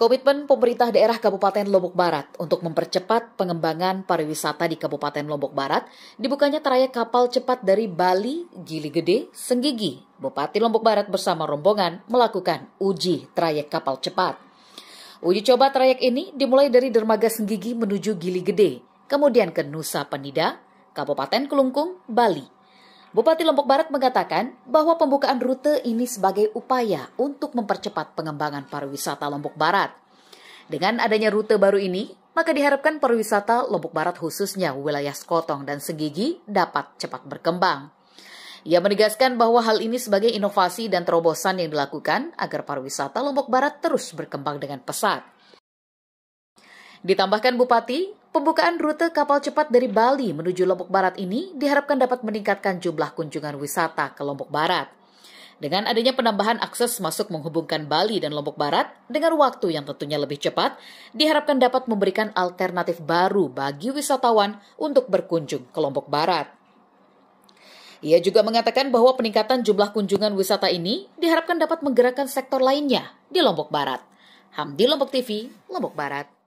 Komitmen pemerintah daerah Kabupaten Lombok Barat untuk mempercepat pengembangan pariwisata di Kabupaten Lombok Barat dibukanya trayek kapal cepat dari Bali, Gili Gede, Senggigi. Bupati Lombok Barat bersama rombongan melakukan uji trayek kapal cepat. Uji coba trayek ini dimulai dari Dermaga Senggigi menuju Gili Gede, kemudian ke Nusa Penida, Kabupaten Kelungkung, Bali, Bupati Lombok Barat mengatakan bahwa pembukaan rute ini sebagai upaya untuk mempercepat pengembangan pariwisata Lombok Barat. Dengan adanya rute baru ini, maka diharapkan pariwisata Lombok Barat khususnya wilayah Skotong dan Segigi dapat cepat berkembang. Ia menegaskan bahwa hal ini sebagai inovasi dan terobosan yang dilakukan agar pariwisata Lombok Barat terus berkembang dengan pesat. Ditambahkan Bupati, Pembukaan rute kapal cepat dari Bali menuju Lombok Barat ini diharapkan dapat meningkatkan jumlah kunjungan wisata ke Lombok Barat. Dengan adanya penambahan akses masuk menghubungkan Bali dan Lombok Barat dengan waktu yang tentunya lebih cepat, diharapkan dapat memberikan alternatif baru bagi wisatawan untuk berkunjung ke Lombok Barat. Ia juga mengatakan bahwa peningkatan jumlah kunjungan wisata ini diharapkan dapat menggerakkan sektor lainnya di Lombok Barat. Hamdi Lombok TV, Lombok Barat.